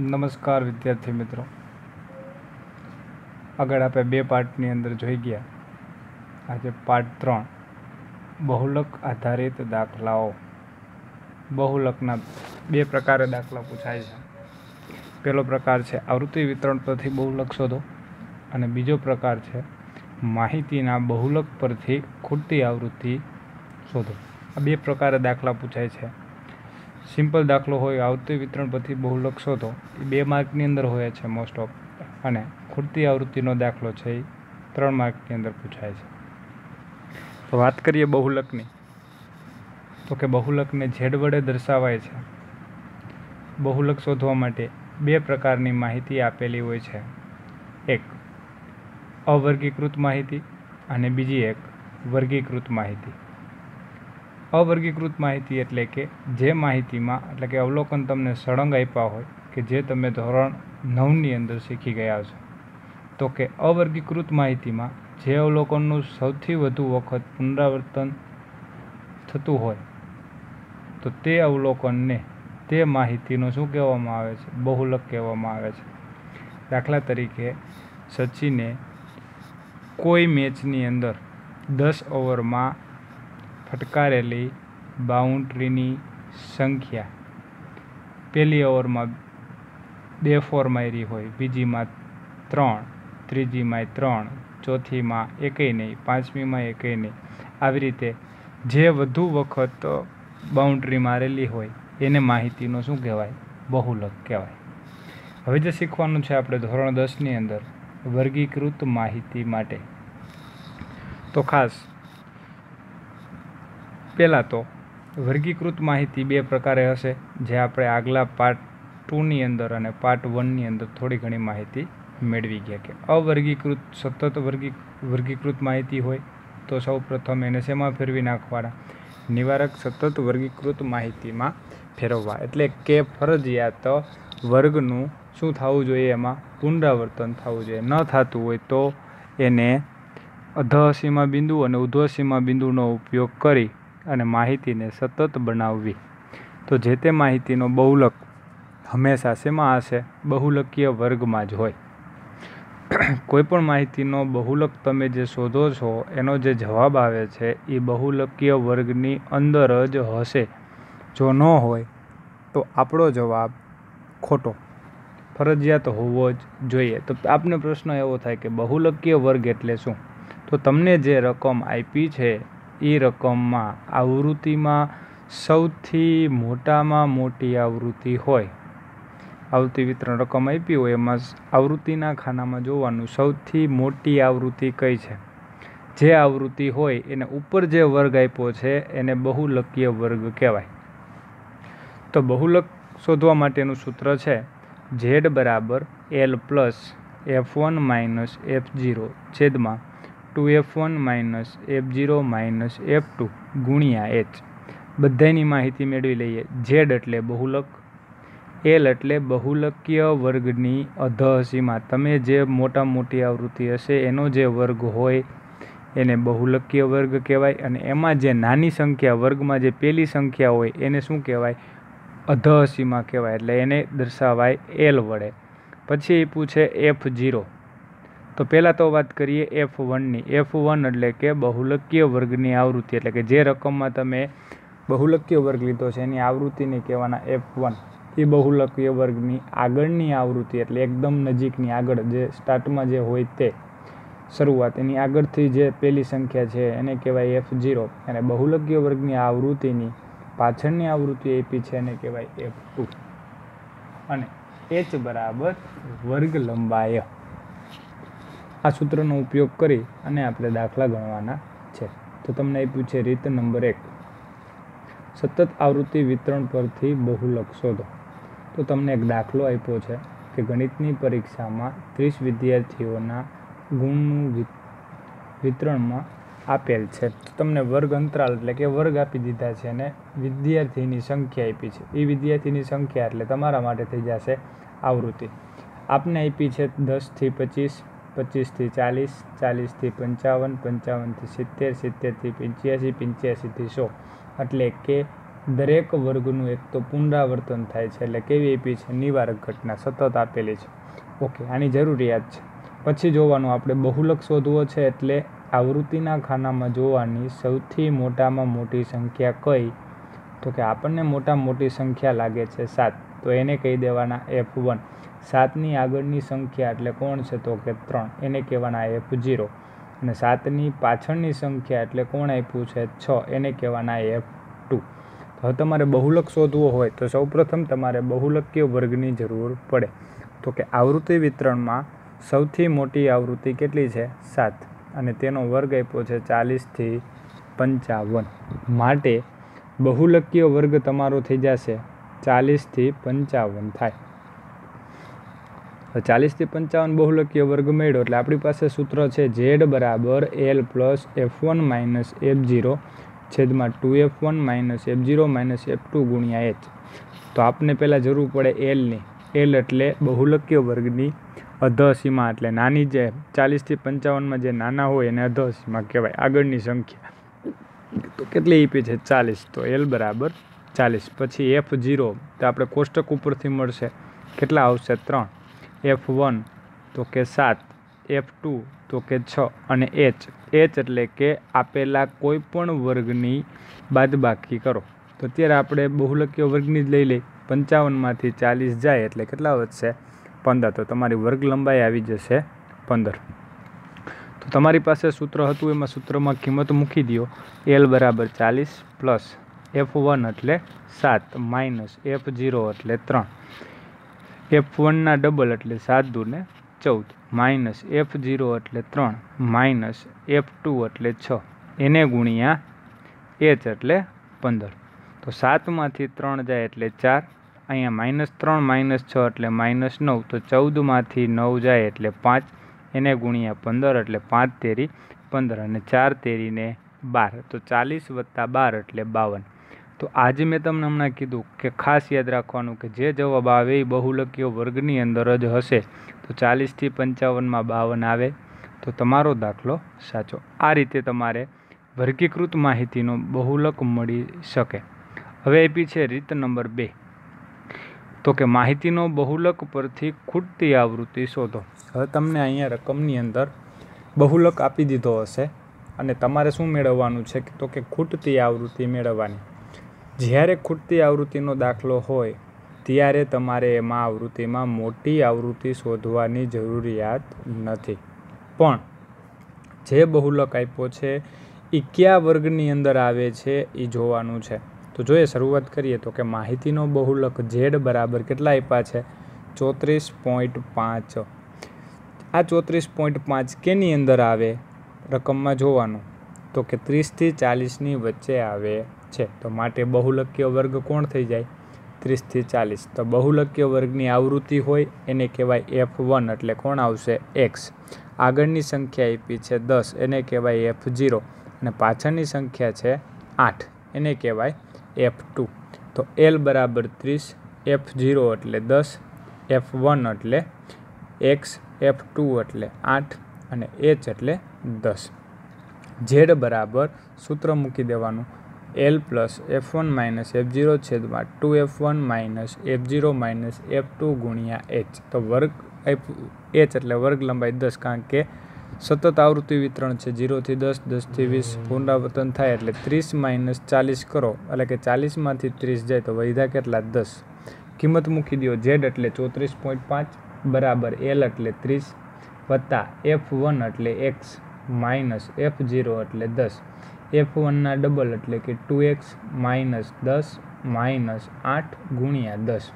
નમસ્કાર વિદ્યાર્થી મિત્રો આગળ આપણે બે પાર્ટની અંદર જોઈ ગયા આજે પાર્ટ ત્રણ બહુલક આધારિત દાખલાઓ બહુલકના બે પ્રકારે દાખલા પૂછાય છે પહેલો પ્રકાર છે આવૃત્તિ વિતરણ પરથી બહુલક શોધો અને બીજો પ્રકાર છે માહિતીના બહુલક પરથી ખોટી આવૃત્તિ શોધો આ બે પ્રકારે દાખલા પૂછાય છે સિમ્પલ દાખલો હોય આવતી વિતરણ પછી બહુલક શોધો એ બે માર્કની અંદર હોય છે મોસ્ટ ઓફ અને ખૂટતી આવૃત્તિનો દાખલો છે એ ત્રણ માર્કની અંદર પૂછાય છે તો વાત કરીએ બહુલકની તો કે બહુલકને ઝેડ વડે દર્શાવાય છે બહુલક શોધવા માટે બે પ્રકારની માહિતી આપેલી હોય છે એક અવર્ગીકૃત માહિતી અને બીજી એક વર્ગીકૃત માહિતી અવર્ગીકૃત માહિતી એટલે કે જે માહિતીમાં એટલે કે અવલોકન તમને સળંગ આપ્યા હોય કે જે તમે ધોરણ નવની અંદર શીખી ગયા છો તો કે અવર્ગીકૃત માહિતીમાં જે અવલોકનનું સૌથી વધુ વખત પુનરાવર્તન થતું હોય તો તે અવલોકનને તે માહિતીનો શું કહેવામાં આવે છે બહુલક કહેવામાં આવે છે દાખલા તરીકે સચિને કોઈ મેચની અંદર દસ ઓવરમાં ફટકારેલી બાઉન્ડ્રીની સંખ્યા પહેલી ઓવરમાં બે ફોર મારી હોય બીજીમાં ત્રણ ત્રીજીમાં ત્રણ ચોથીમાં એકેય નહીં પાંચમીમાં એકય નહીં આવી રીતે જે વધુ વખત બાઉન્ડ્રી મારેલી હોય એને માહિતીનો શું કહેવાય બહુલક કહેવાય હવે જે શીખવાનું છે આપણે ધોરણ દસની અંદર વર્ગીકૃત માહિતી માટે તો ખાસ પહેલાં તો વર્ગીકૃત માહિતી બે પ્રકારે હશે જે આપણે આગલા પાર્ટ ટુની અંદર અને પાર્ટ વનની અંદર થોડી ઘણી માહિતી મેળવી ગયા કે અવર્ગીકૃત સતત વર્ગી વર્ગીકૃત માહિતી હોય તો સૌ પ્રથમ એને શેમાં ફેરવી નાખવાના નિવારક સતત વર્ગીકૃત માહિતીમાં ફેરવવા એટલે કે ફરજિયાત વર્ગનું શું થવું જોઈએ એમાં પુનરાવર્તન થવું જોઈએ ન થતું હોય તો એને અધસીમા બિંદુ અને ઉધ્વસીમા બિંદુનો ઉપયોગ કરી અને માહિતીને સતત બનાવવી તો જે તે માહિતીનો બહુલક હંમેશા શેમાં હશે બહુલકીય વર્ગમાં જ હોય કોઈપણ માહિતીનો બહુલક તમે જે શોધો છો એનો જે જવાબ આવે છે એ બહુલકીય વર્ગની અંદર જ હશે જો ન હોય તો આપણો જવાબ ખોટો ફરજિયાત હોવો જ જોઈએ તો આપને પ્રશ્ન એવો થાય કે બહુલકીય વર્ગ એટલે શું તો તમને જે રકમ આપી છે એ રકમમાં આવૃત્તિમાં સૌથી મોટામાં મોટી આવૃત્તિ હોય આવૃત્તિ વિતરણ રકમ આપી હોય એમાં આવૃત્તિના ખાનામાં જોવાનું સૌથી મોટી આવૃત્તિ કઈ છે જે આવૃત્તિ હોય એને ઉપર જે વર્ગ આપ્યો છે એને બહુલકીય વર્ગ કહેવાય તો બહુલક શોધવા માટેનું સૂત્ર છે ઝેડ બરાબર L plus F one minus F zero છેદમાં two F one minus F zero minus F two ગુણ્યા એચ બધાની માહિતી મેળવી લઈએ ઝેડ એટલે બહુલક એલ એટલે બહુલકીય વર્ગની અધસીમા તમે જે મોટા મોટી આવૃત્તિ હશે એનો જે વર્ગ હોય એને બહુલકીય વર્ગ કહેવાય અને એમાં જે નાની સંખ્યા વર્ગમાં જે પહેલી સંખ્યા હોય એને શું કહેવાય અધસીમા કહેવાય એટલે એને દર્શાવાય એલ વડે પછી પૂછે એફ જીરો તો પહેલાં તો વાત કરીએ એફ વનની એફ વન એટલે કે બહુલકીય વર્ગની આવૃત્તિ એટલે કે જે રકમમાં તમે બહુલકીય વર્ગ લીધો છે એની આવૃત્તિને કહેવાના એફ વન એ બહુલકીય વર્ગની આગળની આવૃત્તિ એટલે એકદમ નજીકની આગળ જે સ્ટાર્ટમાં જે હોય તે શરૂઆત એની આગળથી જે પહેલી સંખ્યા છે એને કહેવાય એફ ઝીરો અને બહુલકીય વર્ગની આવૃત્તિની પાછળની આવૃત્તિ એપી છે એને કહેવાય એફ ટુ અને એચ બરાબર વર્ગ લંબાય આ સૂત્રનો ઉપયોગ કરી અને આપણે દાખલા ગણવાના છે તો તમને આપ્યું છે રીત નંબર એક સતત આવૃત્તિ વિતરણ પરથી બહુલક શોધો તો તમને એક દાખલો આપ્યો છે કે ગણિતની પરીક્ષામાં ત્રીસ વિદ્યાર્થીઓના ગુણનું વિતરણમાં આપેલ છે તમને વર્ગ અંતરાલ એટલે કે વર્ગ આપી દીધા છે અને વિદ્યાર્થીની સંખ્યા આપી છે એ વિદ્યાર્થીની સંખ્યા એટલે તમારા માટે થઈ જશે આવૃત્તિ આપને આપી છે દસથી પચીસ પચીસથી ચાલીસ ચાલીસથી પંચાવન પંચાવનથી સિત્તેર સિત્તેરથી પંચ્યાસી પંચ્યાસીથી સો એટલે કે દરેક વર્ગનું એક તો પુનરાવર્તન થાય છે એટલે કેવી એપી છે નિવારક ઘટના સતત આપેલી છે ઓકે આની જરૂરિયાત છે પછી જોવાનું આપણે બહુલક શોધવો છે એટલે આવૃત્તિના ખાનામાં જોવાની સૌથી મોટામાં મોટી સંખ્યા કઈ તો કે આપણને મોટા મોટી સંખ્યા લાગે છે સાત તો એને કહી દેવાના એફ વન સાતની આગળની સંખ્યા એટલે કોણ છે તો કે ત્રણ એને કહેવાના એફ ઝીરો અને સાતની પાછળની સંખ્યા એટલે કોણ આપ્યું છે છ એને કહેવાના એફ ટુ હવે તમારે બહુલક શોધવો હોય તો સૌપ્રથમ તમારે બહુલકીય વર્ગની જરૂર પડે તો કે આવૃત્તિ વિતરણમાં સૌથી મોટી આવૃત્તિ કેટલી છે સાત અને તેનો વર્ગ આપ્યો છે ચાલીસથી પંચાવન માટે બહુલકીય વર્ગ તમારો થઈ જશે ચાલીસથી પંચાવન થાય ચાલીસથી પંચાવન બહુલકીય વર્ગ મેળ્યો એટલે આપણી પાસે સૂત્ર છે ઝેડ બરાબર L plus F one minus F zero છેદમાં two F one minus F zero minus F two ગુણ્યા એચ તો આપને પહેલાં જરૂર પડે એલની એલ એટલે બહુલકીય વર્ગની અધસીમા એટલે નાની જે ચાલીસથી પંચાવનમાં જે નાના હોય એને અધસીમા કહેવાય આગળની સંખ્યા તો કેટલી ઈપી છે ચાલીસ તો એલ બરાબર ચાલીસ પછી એફ જીરો તો આપણે કોષ્ટક ઉપરથી મળશે કેટલા આવશે ત્રણ એફ વન તો કે સાત એફ ટુ તો કે છ અને એચ એચ એટલે કે આપેલા કોઈપણ વર્ગની બાદબાકી કરો તો અત્યારે આપણે બહુલકીય વર્ગની જ લઈ લઈ પંચાવનમાંથી ચાલીસ જાય એટલે કેટલા વધશે પંદર તો તમારી વર્ગ લંબાઈ આવી જશે પંદર તો તમારી પાસે સૂત્ર હતું એમાં સૂત્રમાં કિંમત મૂકી દો એલ બરાબર ચાલીસ પ્લસ એફ વન એટલે સાત માઇનસ એફ ઝીરો એટલે ત્રણ એફ વનના ડબલ એટલે સાત દૂને ચૌદ માઇનસ એફ ઝીરો એટલે ત્રણ માઇનસ એફ ટુ એટલે છ એને ગુણ્યા એચ એટલે પંદર તો સાતમાંથી ત્રણ જાય એટલે ચાર અહીંયા માઇનસ ત્રણ માઇનસ છ એટલે માઇનસ નવ તો ચૌદમાંથી નવ જાય એટલે પાંચ એને ગુણ્યા પંદર એટલે પાંચ તેરી પંદર અને ચાર તેરીને બાર તો ચાલીસ વત્તા બાર એટલે બાવન તો આજે મેં તમને હમણાં કીધું કે ખાસ યાદ રાખવાનું કે જે જવાબ આવે એ બહુલકીય વર્ગની અંદર જ હશે તો ચાલીસથી પંચાવનમાં બાવન આવે તો તમારો દાખલો સાચો આ રીતે તમારે વર્ગીકૃત માહિતીનો બહુલક મળી શકે હવે આપી છે રીત નંબર બે તો કે માહિતીનો બહુલક પરથી ખૂટતી આવૃત્તિ શોધો હવે તમને અહીંયા રકમની અંદર બહુલક આપી દીધો હશે અને તમારે શું મેળવવાનું છે તો કે ખૂટતી આવૃત્તિ મેળવવાની જ્યારે ખૂટતી આવૃત્તિનો દાખલો હોય ત્યારે તમારે એમાં આવૃત્તિમાં મોટી આવૃત્તિ શોધવાની જરૂરિયાત નથી પણ જે બહુલક આપ્યો છે એ કયા વર્ગની અંદર આવે છે એ જોવાનું છે તો જોઈએ શરૂઆત કરીએ તો કે માહિતીનો બહુલક ઝેડ બરાબર કેટલા આપ્યા છે ચોત્રીસ પોઈન્ટ પાંચ આ ચોત્રીસ પોઈન્ટ પાંચ કેની અંદર આવે રકમમાં જોવાનું તો કે ત્રીસથી ચાલીસની વચ્ચે આવે છે તો માટે બહુલક્ય વર્ગ કોણ થઈ જાય ત્રીસથી ચાલીસ તો બહુલક્ય વર્ગની આવૃત્તિ હોય એને કહેવાય એફ વન એટલે કોણ આવશે એક્સ આગળની સંખ્યા એપી છે દસ એને કહેવાય એફ ઝીરો અને પાછળની સંખ્યા છે આઠ એને કહેવાય એફ ટુ તો એલ બરાબર ત્રીસ એફ ઝીરો એટલે દસ એફ વન એટલે એક્સ એફ ટુ એટલે આઠ અને એચ એટલે દસ ઝેડ બરાબર સૂત્ર મૂકી દેવાનું L plus F one minus F zero છેદમાં two F one minus F zero minus F two ગુણ્યા એચ તો વર્ગ એફ એચ એટલે વર્ગ લંબાઈ દસ કારણ કે સતત આવૃત્તિ વિતરણ છે ઝીરોથી દસ દસથી વીસ પુનરાવર્તન થાય એટલે ત્રીસ માઇનસ ચાલીસ કરો એટલે કે ચાલીસમાંથી ત્રીસ જાય તો વૈધા કેટલા દસ કિંમત મૂકી દો ઝેડ એટલે ચોત્રીસ પોઈન્ટ પાંચ બરાબર એલ એટલે ત્રીસ વત્તા એફ વન એટલે એક્સ માઇનસ એફ ઝીરો એટલે દસ એફ વનના ડબલ એટલે કે ટુ એક્સ માઇનસ દસ માઇનસ આઠ ગુણ્યા દસ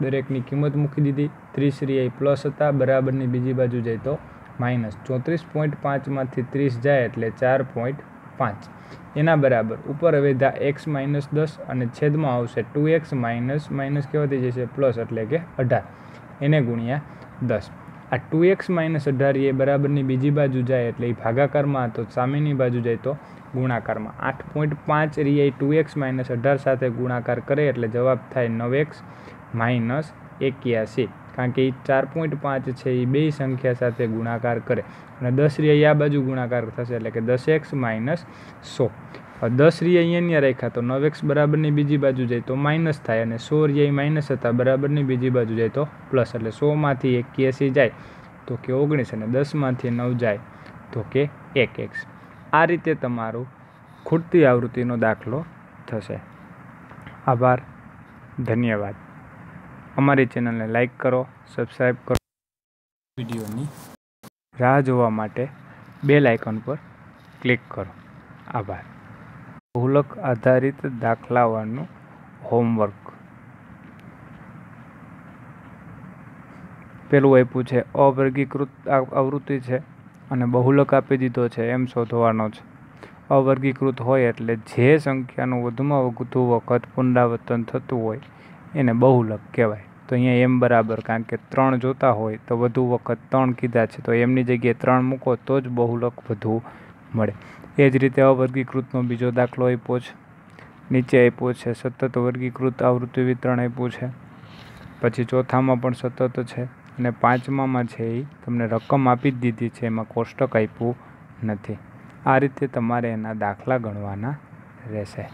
દરેકની કિંમત મૂકી દીધી ત્રીસ રિયાઈ પ્લસ હતા બરાબરની બીજી બાજુ જાય તો માઇનસ ચોત્રીસ પોઈન્ટ પાંચમાંથી ત્રીસ જાય એટલે ચાર પોઈન્ટ પાંચ એના બરાબર ઉપર હવે ધા એક્સ માઇનસ દસ અને છેદમાં આવશે ટુ એક્સ માઇનસ માઇનસ કહેવાતી જશે પ્લસ એટલે કે અઢાર એને ગુણ્યા દસ આ ટુ એક્સ માઇનસ અઢાર એ બરાબરની બીજી બાજુ જાય એટલે એ ભાગાકારમાં તો સામેની બાજુ જાય તો ગુણાકારમાં આઠ પોઈન્ટ પાંચ રીએ ટુ એક્સ માઇનસ અઢાર સાથે ગુણાકાર કરે એટલે જવાબ થાય નવ એક્સ માઇનસ એક્યાસી કારણ કે એ ચાર પોઈન્ટ પાંચ છે એ બે સંખ્યા સાથે ગુણાકાર કરે અને દસ રીએ આ બાજુ ગુણાકાર થશે એટલે કે દસ એક્સ માઇનસ સો દસ રિયા અહીંયા રાખ્યા તો નવ એક્સ બરાબરની બીજી બાજુ જાય તો માઇનસ થાય અને સો રિયા માઇનસ હતા બરાબરની બીજી બાજુ જાય તો પ્લસ એટલે સોમાંથી એક્યાસી જાય તો કે ઓગણીસ અને દસમાંથી નવ જાય તો કે એક એક્સ આ રીતે તમારું ખૂટતી આવૃત્તિનો દાખલો થશે આભાર ધન્યવાદ અમારી ચેનલને લાઇક કરો સબસ્ક્રાઈબ કરો વિડીયોની રાહ જોવા માટે બે આઇકન પર ક્લિક કરો આભાર બહુલક આધારિત દાખલાવાનું હોમવર્ક પેલું આપ્યું છે અવર્ગીકૃત આવૃત્તિ છે અને બહુલક આપી દીધો છે એમ શોધવાનો છે અવર્ગીકૃત હોય એટલે જે સંખ્યાનું વધુમાં વધુ વખત પુનરાવર્તન થતું હોય એને બહુલક કહેવાય તો અહીંયા એમ બરાબર કારણ કે ત્રણ જોતા હોય તો વધુ વખત ત્રણ કીધા છે તો એમની જગ્યાએ ત્રણ મૂકો તો જ બહુલક વધુ મળે એ જ રીતે અવર્ગીકૃતનો બીજો દાખલો આપ્યો છે નીચે આપ્યો છે સતત વર્ગીકૃત આવૃત્તિ વિતરણ આપ્યું છે પછી ચોથામાં પણ સતત છે અને પાંચમામાં છે એ તમને રકમ આપી જ દીધી છે એમાં કોષ્ટક આપ્યું નથી આ રીતે તમારે એના દાખલા ગણવાના રહેશે